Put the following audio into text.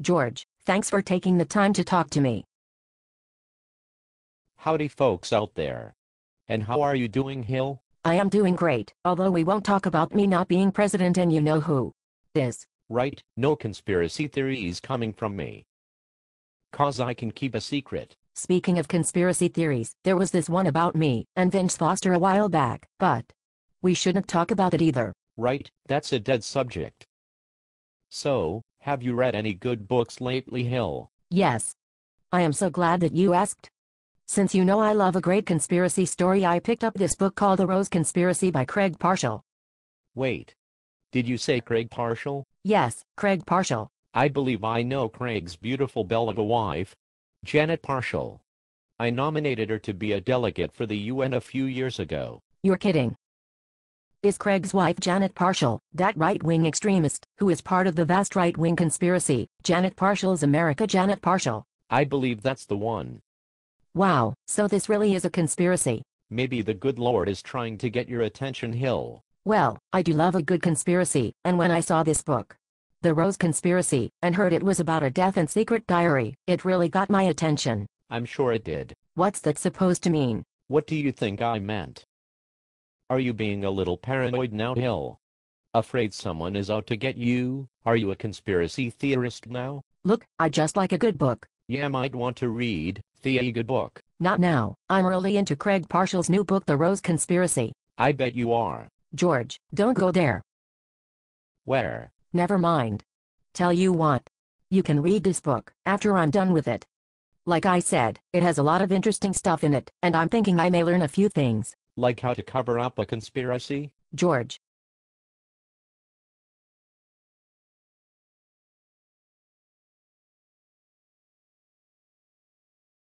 George, thanks for taking the time to talk to me. Howdy folks out there. And how are you doing Hill? I am doing great, although we won't talk about me not being president and you know who. Is. Right, no conspiracy theories coming from me. Cause I can keep a secret. Speaking of conspiracy theories, there was this one about me and Vince Foster a while back, but we shouldn't talk about it either. Right, that's a dead subject. So, have you read any good books lately, Hill? Yes. I am so glad that you asked. Since you know I love a great conspiracy story, I picked up this book called The Rose Conspiracy by Craig Parshall. Wait. Did you say Craig Parshall? Yes, Craig Parshall. I believe I know Craig's beautiful belle of a wife, Janet Parshall. I nominated her to be a delegate for the UN a few years ago. You're kidding is Craig's wife Janet Parshall, that right-wing extremist, who is part of the vast right-wing conspiracy, Janet Parshall's America Janet Parshall. I believe that's the one. Wow, so this really is a conspiracy. Maybe the good Lord is trying to get your attention, Hill. Well, I do love a good conspiracy, and when I saw this book, The Rose Conspiracy, and heard it was about a death and secret diary, it really got my attention. I'm sure it did. What's that supposed to mean? What do you think I meant? Are you being a little paranoid now, Hill? Afraid someone is out to get you? Are you a conspiracy theorist now? Look, I just like a good book. Yeah, might want to read, a good book. Not now. I'm really into Craig Parshall's new book, The Rose Conspiracy. I bet you are. George, don't go there. Where? Never mind. Tell you what. You can read this book, after I'm done with it. Like I said, it has a lot of interesting stuff in it, and I'm thinking I may learn a few things. Like how to cover up a conspiracy? George.